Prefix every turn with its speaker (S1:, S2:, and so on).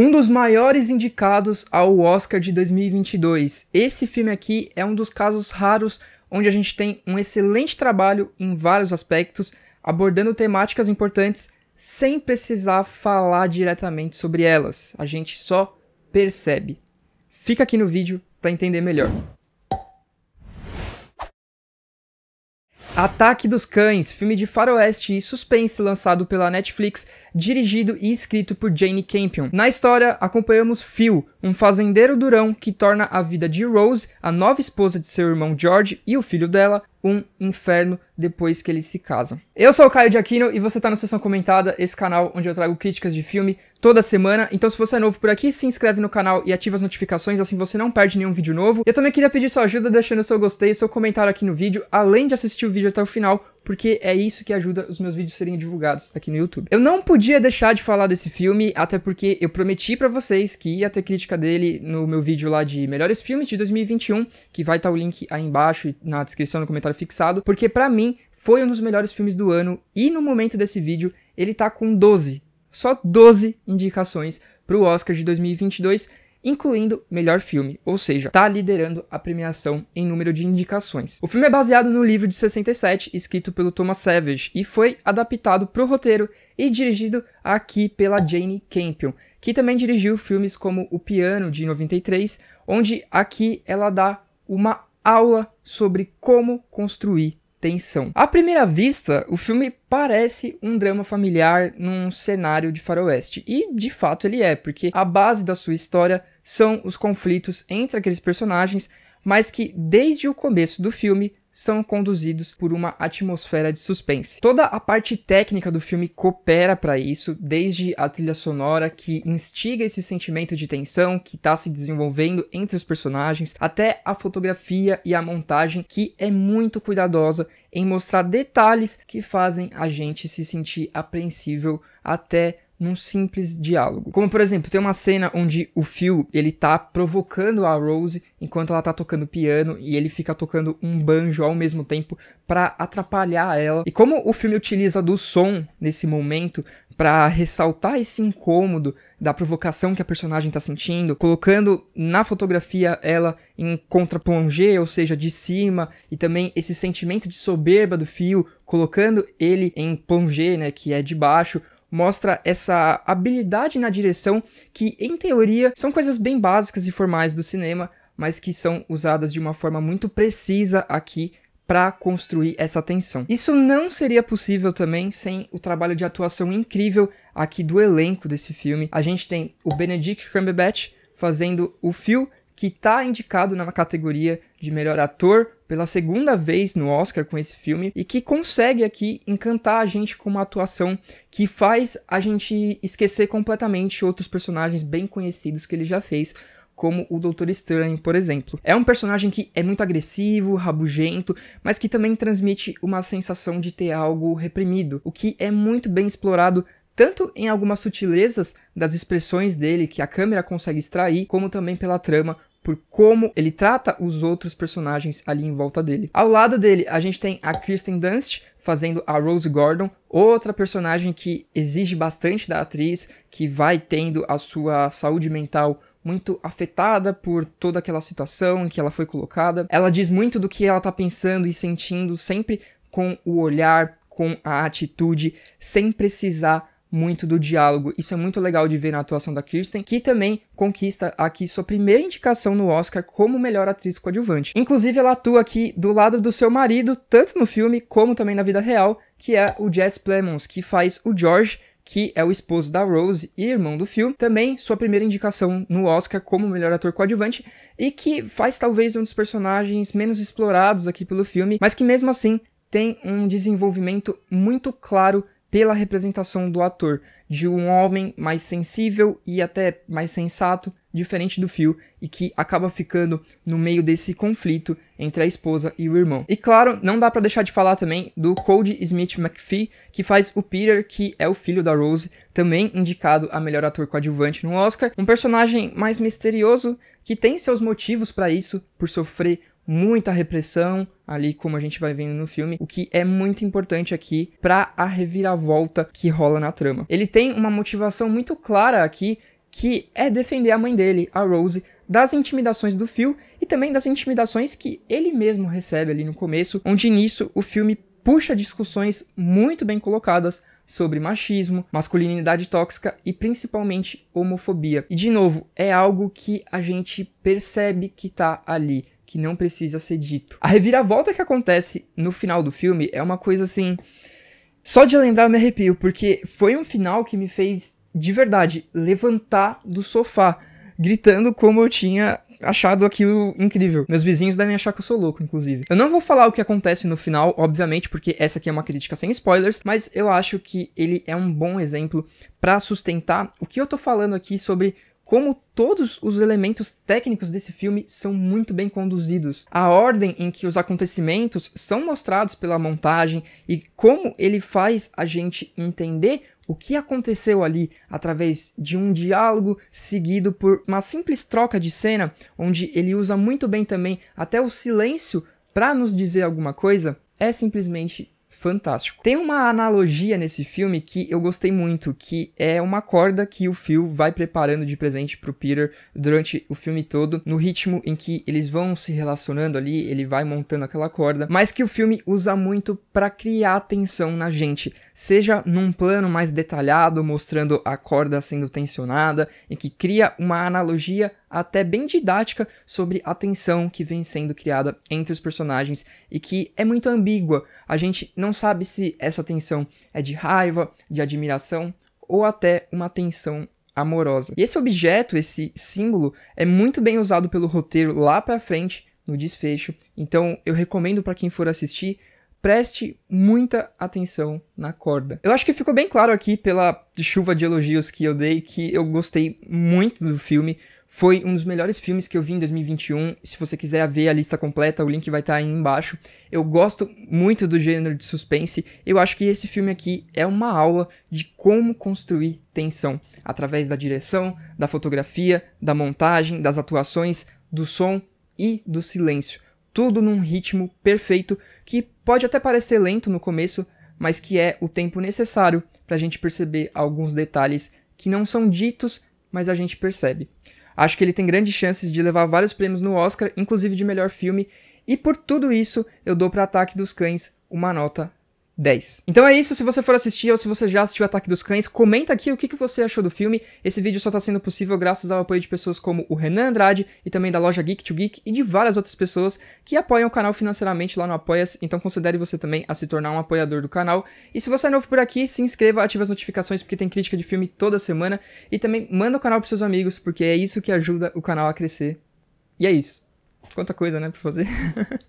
S1: Um dos maiores indicados ao Oscar de 2022. Esse filme aqui é um dos casos raros onde a gente tem um excelente trabalho em vários aspectos, abordando temáticas importantes sem precisar falar diretamente sobre elas. A gente só percebe. Fica aqui no vídeo para entender melhor. Ataque dos Cães, filme de faroeste e suspense lançado pela Netflix, dirigido e escrito por Jane Campion. Na história, acompanhamos Phil, um fazendeiro durão que torna a vida de Rose, a nova esposa de seu irmão George e o filho dela, um inferno depois que eles se casam. Eu sou o Caio de Aquino e você está no Sessão Comentada, esse canal onde eu trago críticas de filme toda semana. Então, se você é novo por aqui, se inscreve no canal e ativa as notificações, assim você não perde nenhum vídeo novo. Eu também queria pedir sua ajuda deixando seu gostei, seu comentário aqui no vídeo, além de assistir o vídeo até o final porque é isso que ajuda os meus vídeos serem divulgados aqui no YouTube. Eu não podia deixar de falar desse filme, até porque eu prometi para vocês que ia ter crítica dele no meu vídeo lá de melhores filmes de 2021, que vai estar tá o link aí embaixo na descrição no comentário fixado, porque para mim foi um dos melhores filmes do ano e no momento desse vídeo ele tá com 12, só 12 indicações pro Oscar de 2022 incluindo melhor filme, ou seja, está liderando a premiação em número de indicações. O filme é baseado no livro de 67, escrito pelo Thomas Savage, e foi adaptado para o roteiro e dirigido aqui pela Jane Campion, que também dirigiu filmes como O Piano de 93, onde aqui ela dá uma aula sobre como construir tensão. À primeira vista, o filme parece um drama familiar num cenário de faroeste. E de fato ele é, porque a base da sua história são os conflitos entre aqueles personagens, mas que desde o começo do filme são conduzidos por uma atmosfera de suspense. Toda a parte técnica do filme coopera para isso, desde a trilha sonora que instiga esse sentimento de tensão que está se desenvolvendo entre os personagens, até a fotografia e a montagem que é muito cuidadosa em mostrar detalhes que fazem a gente se sentir apreensível até num simples diálogo. Como por exemplo, tem uma cena onde o Phil, ele tá provocando a Rose enquanto ela tá tocando piano e ele fica tocando um banjo ao mesmo tempo para atrapalhar ela. E como o filme utiliza do som nesse momento para ressaltar esse incômodo da provocação que a personagem tá sentindo, colocando na fotografia ela em contraplongé, ou seja, de cima, e também esse sentimento de soberba do Phil, colocando ele em plongé, né, que é de baixo, mostra essa habilidade na direção que, em teoria, são coisas bem básicas e formais do cinema, mas que são usadas de uma forma muito precisa aqui para construir essa tensão. Isso não seria possível também sem o trabalho de atuação incrível aqui do elenco desse filme. A gente tem o Benedict Cumberbatch fazendo o Phil, que está indicado na categoria de melhor ator pela segunda vez no Oscar com esse filme e que consegue aqui encantar a gente com uma atuação que faz a gente esquecer completamente outros personagens bem conhecidos que ele já fez, como o Doutor Estranho, por exemplo. É um personagem que é muito agressivo, rabugento, mas que também transmite uma sensação de ter algo reprimido, o que é muito bem explorado tanto em algumas sutilezas das expressões dele que a câmera consegue extrair, como também pela trama, por como ele trata os outros personagens ali em volta dele. Ao lado dele, a gente tem a Kristen Dunst fazendo a Rose Gordon, outra personagem que exige bastante da atriz, que vai tendo a sua saúde mental muito afetada por toda aquela situação em que ela foi colocada. Ela diz muito do que ela tá pensando e sentindo, sempre com o olhar, com a atitude, sem precisar muito do diálogo. Isso é muito legal de ver na atuação da Kirsten, que também conquista aqui sua primeira indicação no Oscar como melhor atriz coadjuvante. Inclusive, ela atua aqui do lado do seu marido, tanto no filme como também na vida real, que é o Jess Plemons, que faz o George, que é o esposo da Rose e irmão do filme, também sua primeira indicação no Oscar como melhor ator coadjuvante e que faz talvez um dos personagens menos explorados aqui pelo filme, mas que mesmo assim tem um desenvolvimento muito claro pela representação do ator, de um homem mais sensível e até mais sensato, diferente do Phil, e que acaba ficando no meio desse conflito entre a esposa e o irmão. E claro, não dá para deixar de falar também do Cody Smith McPhee, que faz o Peter, que é o filho da Rose, também indicado a melhor ator coadjuvante no Oscar, um personagem mais misterioso que tem seus motivos para isso, por sofrer muita repressão ali como a gente vai vendo no filme, o que é muito importante aqui para a reviravolta que rola na trama. Ele tem uma motivação muito clara aqui que é defender a mãe dele, a Rose, das intimidações do Phil e também das intimidações que ele mesmo recebe ali no começo, onde nisso o filme puxa discussões muito bem colocadas sobre machismo, masculinidade tóxica e principalmente homofobia. E de novo, é algo que a gente percebe que tá ali que não precisa ser dito. A reviravolta que acontece no final do filme é uma coisa assim. Só de lembrar eu me arrepio, porque foi um final que me fez, de verdade, levantar do sofá, gritando como eu tinha achado aquilo incrível. Meus vizinhos devem achar que eu sou louco, inclusive. Eu não vou falar o que acontece no final, obviamente, porque essa aqui é uma crítica sem spoilers, mas eu acho que ele é um bom exemplo para sustentar o que eu tô falando aqui sobre como todos os elementos técnicos desse filme são muito bem conduzidos. A ordem em que os acontecimentos são mostrados pela montagem e como ele faz a gente entender o que aconteceu ali através de um diálogo seguido por uma simples troca de cena, onde ele usa muito bem também até o silêncio para nos dizer alguma coisa, é simplesmente fantástico. Tem uma analogia nesse filme que eu gostei muito, que é uma corda que o Phil vai preparando de presente pro Peter durante o filme todo, no ritmo em que eles vão se relacionando ali, ele vai montando aquela corda, mas que o filme usa muito para criar tensão na gente, seja num plano mais detalhado, mostrando a corda sendo tensionada, em que cria uma analogia até bem didática sobre a tensão que vem sendo criada entre os personagens e que é muito ambígua. A gente não sabe se essa tensão é de raiva, de admiração ou até uma tensão amorosa. E esse objeto, esse símbolo, é muito bem usado pelo roteiro lá para frente no desfecho. Então, eu recomendo para quem for assistir preste muita atenção na corda. Eu acho que ficou bem claro aqui pela chuva de elogios que eu dei que eu gostei muito do filme. Foi um dos melhores filmes que eu vi em 2021. Se você quiser ver a lista completa, o link vai estar tá aí embaixo. Eu gosto muito do gênero de suspense. Eu acho que esse filme aqui é uma aula de como construir tensão através da direção, da fotografia, da montagem, das atuações, do som e do silêncio. Tudo num ritmo perfeito que pode até parecer lento no começo, mas que é o tempo necessário para a gente perceber alguns detalhes que não são ditos, mas a gente percebe. Acho que ele tem grandes chances de levar vários prêmios no Oscar, inclusive de melhor filme, e por tudo isso eu dou para Ataque dos Cães uma nota 10. Então é isso, se você for assistir ou se você já assistiu Ataque dos Cães, comenta aqui o que, você achou do filme. Esse vídeo só está sendo possível graças ao apoio de pessoas como o Renan Andrade e também da loja Geek to Geek e de várias outras pessoas que apoiam o canal financeiramente lá no Apoia-se, então considere você também a se tornar um apoiador do canal. E se você é novo por aqui, se inscreva, ative as notificações porque tem crítica de filme toda semana e também manda o canal pros seus amigos, porque é isso que ajuda o canal a crescer. E é isso. Quanta coisa, né, pra fazer.